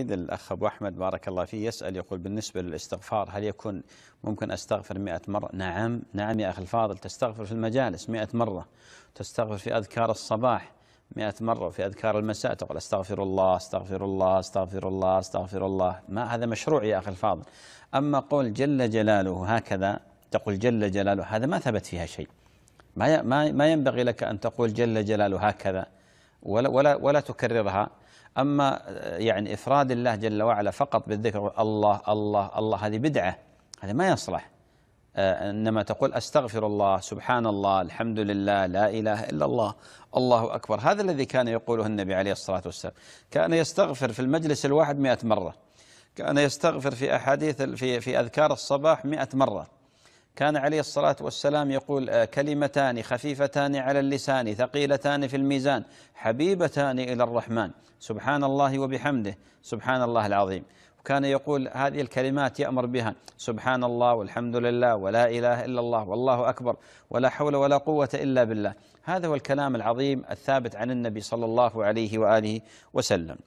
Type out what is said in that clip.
الأخ أبو أحمد بارك الله فيه يسأل يقول بالنسبة للاستغفار هل يكون ممكن أستغفر مئة مرة نعم نعم يا أخي الفاضل تستغفر في المجالس مئة مرة تستغفر في أذكار الصباح مئة مرة في أذكار المساء تقول أستغفر الله أستغفر الله أستغفر الله أستغفر الله ما هذا مشروع يا أخي الفاضل أما قول جل جلاله هكذا تقول جل جلاله هذا ما ثبت فيها شيء ما ما ينبغي لك أن تقول جل جلاله هكذا ولا ولا ولا تكررها اما يعني افراد الله جل وعلا فقط بالذكر الله الله الله هذه بدعه هذا ما يصلح آه، انما تقول استغفر الله سبحان الله الحمد لله لا اله الا الله الله اكبر هذا الذي كان يقوله النبي عليه الصلاه والسلام كان يستغفر في المجلس الواحد 100 مره كان يستغفر في احاديث في في اذكار الصباح 100 مره كان عليه الصلاة والسلام يقول آه، كلمتان خفيفتان على اللسان ثقيلتان في الميزان حبيبتان إلى الرحمن سبحان الله وبحمده سبحان الله العظيم وكان يقول هذه الكلمات يأمر بها سبحان الله والحمد لله ولا إله إلا الله والله أكبر ولا حول ولا قوة إلا بالله هذا هو الكلام العظيم الثابت عن النبي صلى الله عليه وآله وسلم